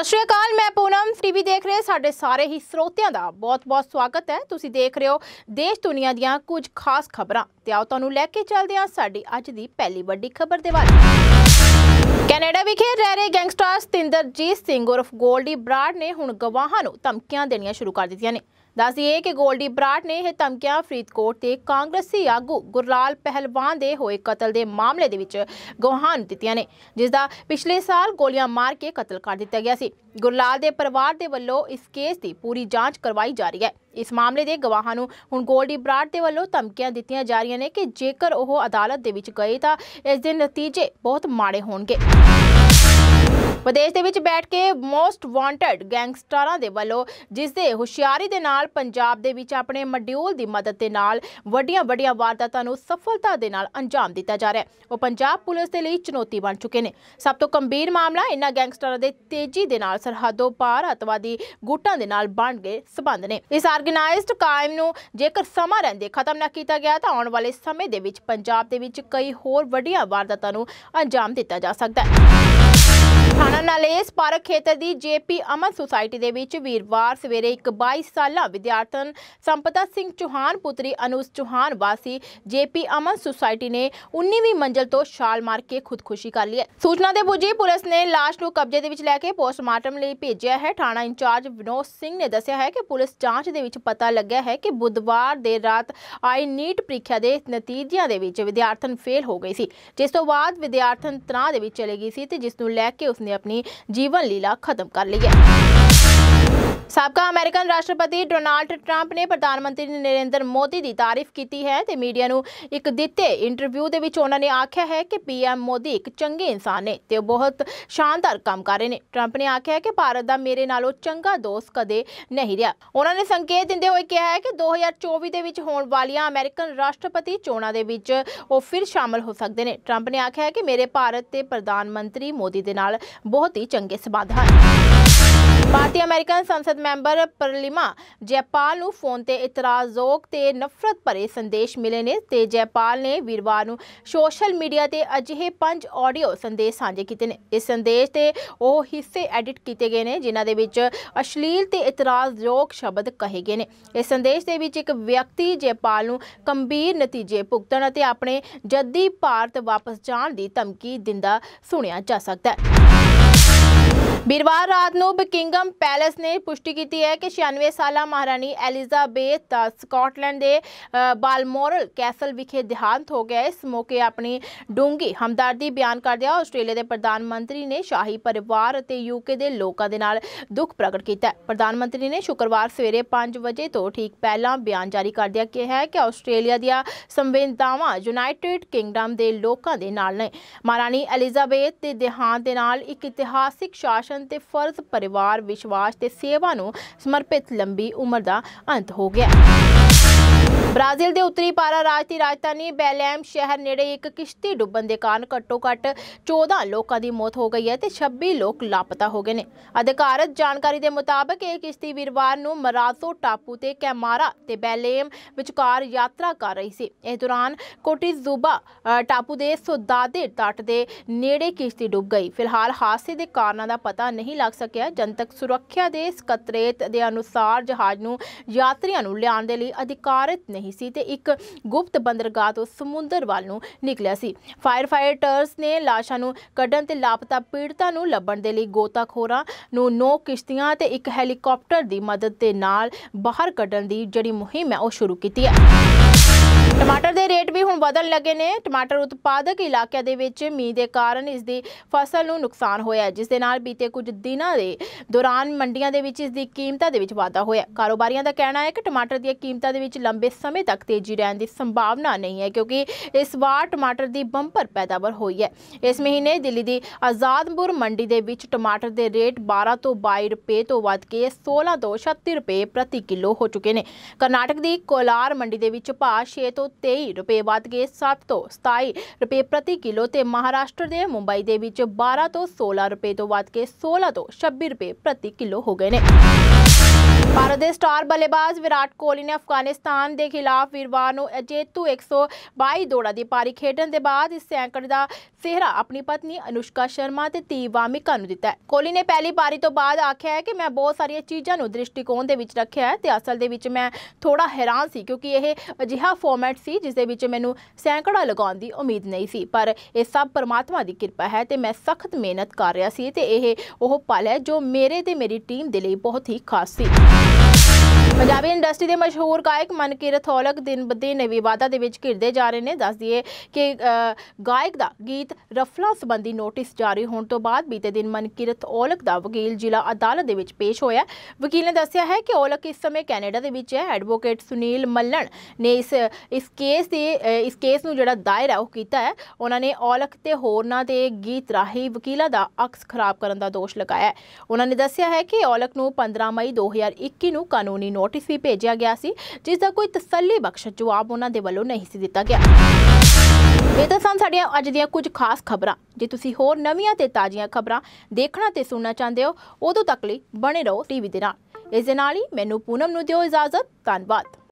ਸਤਿ ਸ਼੍ਰੀ ਅਕਾਲ ਮੈਂ ਪੂਨਮ ਟੀਵੀ ਦੇਖ ਰਹੇ ਸਾਡੇ ਸਾਰੇ ਹੀ ਸਰੋਤਿਆਂ ਦਾ ਬਹੁਤ-ਬਹੁਤ ਸਵਾਗਤ ਹੈ ਤੁਸੀਂ ਦੇਖ ਰਹੇ ਹੋ ਦੇਸ਼ ਦੁਨੀਆ ਦੀਆਂ ਕੁਝ ਖਾਸ ਖਬਰਾਂ ਤੇ ਆਓ ਤੁਹਾਨੂੰ ਲੈ ਕੇ ਚੱਲਦੇ ਹਾਂ ਸਾਡੀ ਅੱਜ ਦੀ ਪਹਿਲੀ ਵੱਡੀ ਖਬਰ ਦੇ ਵੱਲ ਕੈਨੇਡਾ ਵਿਖੇ ਰਹਿ ਰਹੇ ਗੈਂਗਸਟਰ ਸਤਿੰਦਰਜੀਤ ਸਿੰਘ ਉਰਫ ਗੋਲਡੀ ਬਰਾੜ ਨੇ ਹੁਣ ਗਵਾਹਾਂ ਨੂੰ ਧਮਕੀਆਂ ਦੇਣੀਆਂ ਸ਼ੁਰੂ ਕਰ ਦਿੱਤੀਆਂ ਨੇ ਦੱਸ ਦਈਏ ਕਿ ਗੋਲਡੀ ਬਰਾੜ ਨੇ ਇਹ ਧਮਕੀਆਂ ਫਰੀਦਕੋਟ ਤੇ ਕਾਂਗਰਸੀ ਆਗੂ ਗੁਰਲਾਲ ਪਹਿਲਵਾਨ ਦੇ ਹੋਏ ਕਤਲ ਦੇ ਮਾਮਲੇ ਦੇ ਵਿੱਚ ਗਵਾਹਾਂ ਨੂੰ ਦਿੱਤੀਆਂ ਨੇ ਜਿਸ ਦਾ ਪਿਛਲੇ ਸਾਲ ਗੋਲੀਆਂ ਮਾਰ ਕੇ ਕਤਲ ਕਰ ਦਿੱਤਾ ਗਿਆ ਸੀ ਗੁਰਲਾਲ ਦੇ ਪਰਿਵਾਰ ਦੇ ਵੱਲੋਂ ਇਸ ਕੇਸ ਦੀ ਪੂਰੀ ਜਾਂਚ ਕਰਵਾਈ ਜਾ ਰਹੀ ਹੈ ਇਸ ਮਾਮਲੇ ਦੇ ਗਵਾਹਾਂ ਨੂੰ ਹੁਣ ਗੋਲਡੀ ਬਰਾੜ ਦੇ ਵੱਲੋਂ ਧਮਕੀਆਂ ਦਿੱਤੀਆਂ ਜਾ ਰਹੀਆਂ ਨੇ ਕਿ ਜੇਕਰ ਉਹ ਅਦਾਲਤ ਦੇ ਵਿੱਚ ਗਏ ਤਾਂ ਇਸ ਦੇ ਨਤੀਜੇ ਬਹੁਤ ਮਾੜੇ ਹੋਣਗੇ ਵਿਦੇਸ਼ ਦੇ ਵਿੱਚ ਬੈਠ ਕੇ ਮੋਸਟ ਵਾਂਟਡ ਗੈਂਗਸਟਰਾਂ ਦੇ ਵੱਲੋਂ ਜਿਸ ਦੇ ਹੁਸ਼ਿਆਰੀ ਦੇ ਨਾਲ ਪੰਜਾਬ ਦੇ ਵਿੱਚ ਆਪਣੇ ਮਡਿਊਲ ਦੀ ਮਦਦ ਦੇ ਨਾਲ ਵੱਡੀਆਂ ਵੱਡੀਆਂ ਵਾਰਦਾਤਾਂ ਨੂੰ ਸਫਲਤਾ ਦੇ ਨਾਲ ਅੰਜਾਮ ਦਿੱਤਾ ਜਾ ਰਿਹਾ ਹੈ ਉਹ ਪੰਜਾਬ ਪੁਲਿਸ ਦੇ ਲਈ ਚੁਣੌਤੀ ਬਣ ਚੁੱਕੇ ਨੇ ਸਭ ਤੋਂ ਗੰਭੀਰ ਮਾਮਲਾ ਇਹਨਾਂ ਗੈਂਗਸਟਰਾਂ ਦੇ ਤੇਜ਼ੀ ਦੇ ਨਾਲ ਸਰਹੱਦੋਂ ਪਾਰ ਅਤਵਾਦੀ ਗੁੱਟਾਂ ਦੇ ਨਾਲ ਬਣ ਗਏ ਸਬੰਧ ਨੇ ਇਸ ਆਰਗੇਨਾਈਜ਼ਡ ਕਾਇਮ ਨੂੰ ਜੇਕਰ ਸਮਾਂ ਰਹਿੰਦੇ ਖਤਮ ਨਾ ਕੀਤਾ ਗਿਆ ਤਾਂ ਆਉਣ ਵਾਲੇ ਸਮੇਂ ਦੇ ਵਿੱਚ ਪੰਜਾਬ ਦੇ ਵਿੱਚ ਕਈ ਹੋਰ ਵੱਡੀਆਂ ਵਾਰਦਾਤਾਂ ਨੂੰ ਅੰਜਾਮ ਦਿੱਤਾ ਜਾ ਸਕਦਾ ਹੈ ਥਾਣਾ ਨਾਲੇਸ ਪਾਰਕ ਖੇਤਰ ਦੀ ਜੇਪੀ ਅਮਨ ਸੁਸਾਇਟੀ ਦੇ ਵਿੱਚ ਵੀਰਵਾਰ ਸਵੇਰੇ ਇੱਕ 22 ਸਾਲਾ ਵਿਦਿਆਰਥਣ ਸੰਪਤਾ ਸਿੰਘ ਚੋਹਾਨ ਪੁੱਤਰੀ ਅਨੂਸ ਚੋਹਾਨ ਵਾਸੀ ਜੇਪੀ ਅਮਨ ਸੁਸਾਇਟੀ ਨੇ 19ਵੀਂ ਮੰਜ਼ਲ ਤੋਂ ਛਾਲ ਮਾਰ ਕੇ ਖੁਦਕੁਸ਼ੀ ਕਰ ਲਈ ਹੈ ਸੂਚਨਾ ਦੇ ਬੁਝੇ ਪੁਲਿਸ ਨੇ ਲਾਸ਼ ਨੂੰ ਕਬਜ਼ੇ ਦੇ ਵਿੱਚ ਲੈ ਕੇ ਪੋਸਟਮਾਰਟਮ ਲਈ ਭੇਜਿਆ ਹੈ ਥਾਣਾ ਇੰਚਾਰਜ ਵਿਨੋਦ ਸਿੰਘ ਨੇ ਦੱਸਿਆ ਹੈ ਕਿ ਪੁਲਿਸ ਜਾਂਚ ਦੇ ਵਿੱਚ ਪਤਾ ਲੱਗਿਆ ਹੈ ਕਿ ਬੁੱਧਵਾਰ ਦੇ ਰਾਤ ਆਈ ਨੀਟ ਪ੍ਰੀਖਿਆ ਦੇ ਨਤੀਜਿਆਂ ਦੇ ਵਿੱਚ ਵਿਦਿਆਰਥਣ ਫੇਲ ਹੋ ਗਈ ਸੀ ਜਿਸ ਤੋਂ ਬਾਅਦ ਵਿਦਿਆਰਥਣ ਤਣਾਅ ਦੇ ਵਿੱਚ ਚਲੇ ਗਈ ਸੀ ਤੇ ਜਿਸ ਨੂੰ ਲੈ ਕੇ ਉਸਨੇ ਆਪਣੀ ਜੀਵਨ ਲੀਲਾ ਖਤਮ ਕਰ ਲਈ ਹੈ ਸਾਬਕਾ ਅਮਰੀਕਨ ਰਾਸ਼ਟਰਪਤੀ ਡੋਨਾਲਡ ਟਰੰਪ ਨੇ ਪ੍ਰਧਾਨ ਮੰਤਰੀ ਨਰਿੰਦਰ ਮੋਦੀ ਦੀ ਤਾਰੀਫ ਕੀਤੀ ਹੈ ਤੇ ਮੀਡੀਆ ਨੂੰ ਇੱਕ ਦਿੱਤੇ ਇੰਟਰਵਿਊ ਦੇ ਵਿੱਚ ਉਹਨਾਂ ਨੇ ਆਖਿਆ ਹੈ ਕਿ ਪੀਐਮ ਮੋਦੀ ਇੱਕ ਚੰਗੇ ਇਨਸਾਨ ਨੇ ਤੇ ਉਹ ਬਹੁਤ ਸ਼ਾਨਦਾਰ ਕੰਮ ਕਰ ਰਹੇ ਨੇ ਟਰੰਪ ਨੇ ਆਖਿਆ ਹੈ ਕਿ ਭਾਰਤ ਦਾ ਮੇਰੇ ਨਾਲੋਂ ਚੰਗਾ ਦੋਸਤ ਕਦੇ ਨਹੀਂ ਰਿਹਾ ਉਹਨਾਂ ਨੇ ਸੰਕੇਤ ਦਿੰਦੇ ਹੋਏ ਕਿਹਾ ਹੈ ਕਿ 2024 ਦੇ ਵਿੱਚ ਹੋਣ ਵਾਲੀਆਂ ਅਮਰੀਕਨ ਰਾਸ਼ਟਰਪਤੀ ਚੋਣਾਂ ਦੇ ਵਿੱਚ ਉਹ ਫਿਰ ਸ਼ਾਮਲ ਹੋ ਸਕਦੇ ਨੇ ਟਰੰਪ ਨੇ ਆਖਿਆ ਹੈ ਕਿ ਮੇਰੇ ਭਾਰਤ ਤੇ ਪ੍ਰਧਾਨ ਮੰਤਰੀ ਮੋਦੀ ਦੇ ਨਾਲ ਬਹੁਤ ਹੀ ਚੰਗੇ ਸਬੰਧ ਹਨ ਭਾਰਤੀ ਅਮਰੀਕਨ ਸੰਸਦ ਮੈਂਬਰ ਪਰਲਿਮਾ ਜੈਪਾਲ ਨੂੰ ਫੋਨ ਤੇ ਇਤਰਾਜ਼ੋਗ ਤੇ ਨਫ਼ਰਤ ਭਰੇ ਸੰਦੇਸ਼ ਮਿਲੇ ਨੇ ਤੇ ਜੈਪਾਲ ਨੇ ਵੀਰਵਾਰ ਨੂੰ ਸੋਸ਼ਲ ਮੀਡੀਆ ਤੇ ਅਜਿਹੇ ਪੰਜ ਆਡੀਓ ਸੰਦੇਸ਼ ਸਾਂਝੇ ਕੀਤੇ ਨੇ ਇਸ ਸੰਦੇਸ਼ ਤੇ ਉਹ ਹਿੱਸੇ ਐਡਿਟ ਕੀਤੇ ਗਏ ਨੇ ਜਿਨ੍ਹਾਂ ਦੇ ਵਿੱਚ ਅਸ਼ਲੀਲ ਤੇ ਇਤਰਾਜ਼ਯੋਗ ਸ਼ਬਦ ਕਹੇ ਗਏ ਨੇ ਇਸ ਸੰਦੇਸ਼ ਦੇ ਵਿੱਚ ਇੱਕ ਵਿਅਕਤੀ ਜੈਪਾਲ ਨੂੰ ਗੰਭੀਰ ਨਤੀਜੇ ਭੁਗਤਣ ਅਤੇ ਆਪਣੇ ਜੱਦੀ ਭਾਰਤ ਵਾਪਸ ਜਾਣ ਦੀ ਧਮਕੀ ਦਿੰਦਾ ਸੁਣਿਆ ਜਾ ਸਕਦਾ ਹੈ ਵੀਰਵਾਰ ਰਾਤ ਨੂੰ ਬਕਿੰਗਮ ਪੈਲੇਸ ਨੇ ਪੁਸ਼ਟੀ ਕੀਤੀ ਹੈ ਕਿ 96 ਸਾਲਾ ਮਹਾਰਾਣੀ ਐਲਿਜ਼ਾਬੇਥ ਦਾ ਸਕਾਟਲੈਂਡ ਦੇ ਬਾਲਮੋਰਲ ਕੈਸਲ ਵਿਖੇ ਦਿਹਾਂਤ ਹੋ ਗਿਆ ਇਸ ਮੌਕੇ ਆਪਣੀ ਡੂੰਗੀ ਹਮਦਰਦੀ ਬਿਆਨ ਕਰਦਿਆਂ ਆਸਟ੍ਰੇਲੀਆ ਦੇ ਪ੍ਰਧਾਨ ਮੰਤਰੀ ਨੇ ਸ਼ਾਹੀ ਪਰਿਵਾਰ ਅਤੇ ਯੂਕੇ ਦੇ ਲੋਕਾਂ ਦੇ ਨਾਲ ਦੁੱਖ ਪ੍ਰਗਟ ਕੀਤਾ ਪ੍ਰਧਾਨ ਮੰਤਰੀ ਨੇ ਸ਼ੁੱਕਰਵਾਰ ਸਵੇਰੇ 5 ਵਜੇ ਤੋਂ ਠੀਕ ਪਹਿਲਾਂ ਬਿਆਨ ਜਾਰੀ ਕਰਦਿਆਂ ਕਿਹਾ ਹੈ ਕਿ ਆਸਟ੍ਰੇਲੀਆ ਦੀਆਂ ਸੰਵੇਦਨਾਵਾਂ ਯੂਨਾਈਟਿਡ ਕਿੰਗਡਮ ਦੇ ਲੋਕਾਂ ਦੇ ਨਾਲ ਨੇ ਮਹਾਰਾਣੀ ਐਲਿਜ਼ਾਬੇਥ ਦੇ ਦਿਹਾਂਤ ਦੇ ਨਾਲ ਇੱਕ ਇਤਿਹਾਸਿਕ ਸ਼ਾਸ ਸ਼ਾਸਨ ਤੇ ਫਰਜ਼ ਪਰਿਵਾਰ ਵਿਸ਼ਵਾਸ ਤੇ ਸੇਵਾ ਨੂੰ ਸਮਰਪਿਤ ਲੰਬੀ ਉਮਰ ਦਾ ਅੰਤ ਹੋ ਗਿਆ ਬ੍ਰਾਜ਼ੀਲ ਦੇ ਉੱਤਰੀ ਪਾਰਾ ਰਾਜ ਦੀ ਰਾਜਧਾਨੀ ਬੈਲੇਮ ਸ਼ਹਿਰ ਨੇੜੇ ਇੱਕ ਕਿਸ਼ਤੀ ਡੁੱਬਣ ਦੇ ਕਾਰਨ ਘੱਟੋ-ਘੱਟ 14 ਲੋਕਾਂ ਦੀ ਮੌਤ ਹੋ ਗਈ ਹੈ ਤੇ 26 ਲੋਕ ਲਾਪਤਾ ਹੋ ਗਏ ਨੇ ਅਧਿਕਾਰਤ ਜਾਣਕਾਰੀ ਦੇ ਮੁਤਾਬਕ ਇਹ ਕਿਸ਼ਤੀ ਵੀਰਵਾਰ ਨੂੰ ਮਰਾਤੋ ਟਾਪੂ ਤੇ ਕੈਮਾਰਾ ਤੇ ਬੈਲੇਮ ਵਿਚਕਾਰ ਯਾਤਰਾ ਕਰ ਰਹੀ ਸੀ ਇਸ ਦੌਰਾਨ ਜ਼ੂਬਾ ਟਾਪੂ ਦੇ ਸੋਦਾਦੇ ਤੱਟ ਦੇ ਨੇੜੇ ਕਿਸ਼ਤੀ ਡੁੱਬ ਗਈ ਫਿਲਹਾਲ ਹਾਦਸੇ ਦੇ ਕਾਰਨਾਂ ਦਾ ਪਤਾ ਨਹੀਂ ਲੱਗ ਸਕਿਆ ਜਨਤਕ ਸੁਰੱਖਿਆ ਦੇ ਸਕੱਤਰੇਤ ਦੇ ਅਨੁਸਾਰ ਜਹਾਜ਼ ਨੂੰ ਯਾਤਰੀਆਂ ਨੂੰ ਲਿਆਉਣ ਦੇ ਲਈ ਅਧਿਕਾਰਤ ਨਹੀਂ ਸੀ ਤੇ ਇੱਕ ਗੁਪਤ ਬੰਦਰਗਾਹ ਤੋਂ ਸਮੁੰਦਰ ਵੱਲ ਨੂੰ ਨਿਕਲਿਆ ਸੀ ਫਾਇਰ ਫਾਈਟਰਸ ਨੇ ਲਾਸ਼ਾਂ ਨੂੰ ਕੱਢਣ ਤੇ ਲਾਪਤਾ ਪੀੜਤਾਂ ਨੂੰ ਲੱਭਣ ਦੇ ਲਈ ਗੋਤਾਖੋਰਾਂ ਨੂੰ ਨੌ ਕਿਸ਼ਤੀਆਂ ਤੇ ਇੱਕ ਹੈਲੀਕਾਪਟਰ ਦੀ ਮਦਦ ਦੇ ਨਾਲ ਬਾਹਰ ਕੱਢਣ ਦੀ ਜਿਹੜੀ ਮੁਹਿੰਮ ਹੈ ਉਹ ਸ਼ੁਰੂ ਕੀਤੀ ਹੈ ਟਮਾਟਰ ਦੇ ਰੇਟ ਵੀ ਹੁਣ ਬਦਲਣ ਲੱਗੇ ਨੇ ਟਮਾਟਰ ਉਤਪਾਦਕ ਇਲਾਕਿਆਂ ਦੇ ਵਿੱਚ ਮੀਂਹ ਦੇ ਕਾਰਨ ਇਸ ਦੀ ਫਸਲ ਨੂੰ ਨੁਕਸਾਨ ਹੋਇਆ ਜਿਸ ਦੇ ਨਾਲ ਬੀਤੇ ਕੁਝ ਦਿਨਾਂ ਦੇ ਦੌਰਾਨ ਮੰਡੀਆਂ ਦੇ ਵਿੱਚ ਇਸ ਦੀ ਕੀਮਤਾਂ ਦੇ ਵਿੱਚ ਵਾਧਾ ਹੋਇਆ ਕਾਰੋਬਾਰੀਆਂ ਦਾ ਕਹਿਣਾ ਹੈ ਕਿ ਟਮਾਟਰ ਦੀਆਂ ਕੀਮਤਾਂ ਦੇ ਵਿੱਚ ਲੰਬੇ ਸਮੇਂ ਤੱਕ ਤੇਜ਼ੀ ਰਹਿਣ ਦੀ ਸੰਭਾਵਨਾ ਨਹੀਂ ਹੈ ਕਿਉਂਕਿ ਇਸ ਵਾਰ ਟਮਾਟਰ ਦੀ ਬੰਪਰ ਪੈਦਾਵਾਰ ਹੋਈ ਹੈ ਇਸ ਮਹੀਨੇ ਦਿੱਲੀ ਦੀ ਆਜ਼ਾਦਪੁਰ ਮੰਡੀ ਦੇ ਵਿੱਚ ਟਮਾਟਰ ਦੇ ਰੇਟ 12 ਤੋਂ 22 ਰੁਪਏ ਤੋਂ ਵੱਧ ਕੇ 16 ਤੋਂ 36 ਰੁਪਏ ਪ੍ਰਤੀ ਕਿਲੋ ਹੋ ਚੁੱਕੇ ਨੇ ਕਰਨਾਟਕ ਦੀ ਕੋਲਾਰ ਮੰਡੀ ਦੇ ਵਿੱਚ ਭਾਅ 6 ਤੋਂ 123 ਰੁਪਏ ਵਧ ਕੇ 7 ਤੋਂ 27 ਰੁਪਏ ਪ੍ਰਤੀ ਕਿਲੋ ਤੇ ਮਹਾਰਾਸ਼ਟਰ ਦੇ ਮੁੰਬਈ ਦੇ ਵਿੱਚ 12 ਤੋਂ 16 ਰੁਪਏ ਤੋਂ ਵਧ ਕੇ 16 ਤੋਂ 26 ਰੁਪਏ ਪ੍ਰਤੀ ਕਿਲੋ ਹੋ ਗਏ ਨੇ ਭਾਰਤ ਦੇ ਸਟਾਰ ਬੱਲੇਬਾਜ਼ ਵਿਰਾਟ ਕੋਹਲੀ ਨੇ ਅਫਗਾਨਿਸਤਾਨ ਦੇ ਖਿਲਾਫ ਵੀਰਵਾਰ ਨੂੰ ਅਜੇਤੂ 122 ਦੌੜਾਂ ਦੀ ਪਾਰੀ ਖੇਡਣ ਦੇ ਬਾਅਦ ਇਸ ਸੈਂਕੜ ਦਾ ਸਿਹਰਾ ਆਪਣੀ ਪਤਨੀ ਅਨੁਸ਼ਕਾ ਸ਼ਰਮਾ ਤੇ ਧੀ ਵਾਮਿਕਾ ਨੂੰ ਦਿੱਤਾ ਕੋਹਲੀ ਨੇ ਪਹਿਲੀ ਪਾਰੀ ਤੋਂ ਬਾਅਦ ਆਖਿਆ ਹੈ ਕਿ ਮੈਂ ਬਹੁਤ ਸਾਰੀਆਂ ਚੀਜ਼ਾਂ ਨੂੰ ਦ੍ਰਿਸ਼ਟੀਕੋਣ ਦੇ ਵਿੱਚ ਰੱਖਿਆ ਹੈ ਤੇ ਅਸਲ ਦੇ ਵਿੱਚ ਮੈਂ ਥੋੜਾ ਹੈਰਾਨ ਸੀ ਕਿਉਂਕਿ ਇਹ ਅਜਿਹਾ ਫਾਰਮੈਟ ਸੀ ਜਿਸ ਦੇ ਵਿੱਚ ਮੈਨੂੰ ਸੈਂਕੜਾ ਲਗਾਉਣ ਦੀ ਉਮੀਦ ਨਹੀਂ ਸੀ ਪਰ ਇਹ ਸਭ ਪਰਮਾਤਮਾ ਦੀ ਕਿਰਪਾ ਹੈ ਤੇ ਮੈਂ ਸਖਤ ਮਿਹਨਤ ਕਰ ਰਿਹਾ ਸੀ ਤੇ ਇਹ ਉਹ ਪਲ ਹੈ ਜੋ ਮੇਰੇ ਤੇ ਮੇਰੀ ਟੀਮ ਦੇ ਲਈ ਬਹੁਤ ਹੀ ਖਾਸ ਸੀ ਪੰਜਾਬੀ ਇੰਡਸਟਰੀ ਦੇ ਮਸ਼ਹੂਰ ਗਾਇਕ ਮਨਕੀਰਤ ਔਲਖ ਦਿਨ ਨਵੀਂ ਵਿਵਾਦਾਂ ਦੇ ਵਿੱਚ ਘਿਰਦੇ ਜਾ ਰਹੇ ਨੇ ਦੱਸ ਦਈਏ ਕਿ ਗਾਇਕ ਦਾ ਗੀਤ ਰਫਲਾ ਸੰਬੰਧੀ ਨੋਟਿਸ ਜਾਰੀ ਹੋਣ ਤੋਂ ਬਾਅਦ ਬੀਤੇ ਦਿਨ ਮਨਕੀਰਤ ਔਲਖ ਦਾ ਵਕੀਲ ਜ਼ਿਲ੍ਹਾ ਅਦਾਲਤ ਦੇ ਵਿੱਚ ਪੇਸ਼ ਹੋਇਆ ਵਕੀਲ ਨੇ ਦੱਸਿਆ ਹੈ ਕਿ ਔਲਖ ਇਸ ਸਮੇਂ ਕੈਨੇਡਾ ਦੇ ਵਿੱਚ ਹੈ ਐਡਵੋਕੇਟ ਸੁਨੀਲ ਮੱਲਣ ਨੇ ਇਸ ਇਸ ਕੇਸ ਦੇ ਇਸ ਕੇਸ ਨੂੰ ਜਿਹੜਾ ਦਾਇਰਾ ਉਹ ਕੀਤਾ ਹੈ ਉਹਨਾਂ ਨੇ ਔਲਖ ਤੇ ਹੋਰਨਾਂ ਦੇ ਗੀਤ ਰਾਹੀਂ ਵਕੀਲਾਂ ਦਾ ਅਕਸ ਖਰਾਬ ਕਰਨ ਦਾ ਦੋਸ਼ ਲਗਾਇਆ ਉਹਨਾਂ ਨੇ ਦੱਸਿਆ ਹੈ ਕਿ ਔਲਖ ਨੂੰ 15 ਮਈ 2021 ਨੂੰ ਕਾਨੂੰਨੀ ਨੋਟ ਨੋਟਿਸ ਵੀ ਭੇਜਿਆ ਗਿਆ ਸੀ ਜਿਸ ਦਾ ਕੋਈ ਤਸੱਲੀ ਬਖਸ਼ ਜਵਾਬ ਉਹਨਾਂ ਦੇ ਵੱਲੋਂ ਨਹੀਂ ਸੀ ਦਿੱਤਾ ਗਿਆ ਇਹ ਤਾਂ ਸਨ ਸਾਡੀਆਂ ਅੱਜ ਦੀਆਂ ਕੁਝ ਖਾਸ ਖਬਰਾਂ ਜੇ ਤੁਸੀਂ ਹੋਰ ਨਵੀਆਂ ਤੇ ਤਾਜ਼ੀਆਂ ਖਬਰਾਂ ਦੇਖਣਾ ਤੇ ਸੁਣਨਾ ਚਾਹੁੰਦੇ ਹੋ ਉਦੋਂ ਤੱਕ ਲਈ ਬਣੇ ਰਹੋ ਟੀਵੀ ਦੇ ਨਾਲ ਇਸ ਦੇ ਨਾਲ ਹੀ ਮੈਨੂੰ ਪੂਨਮ ਨੂੰ ਦਿਓ ਇਜਾਜ਼ਤ ਧੰਨਵਾਦ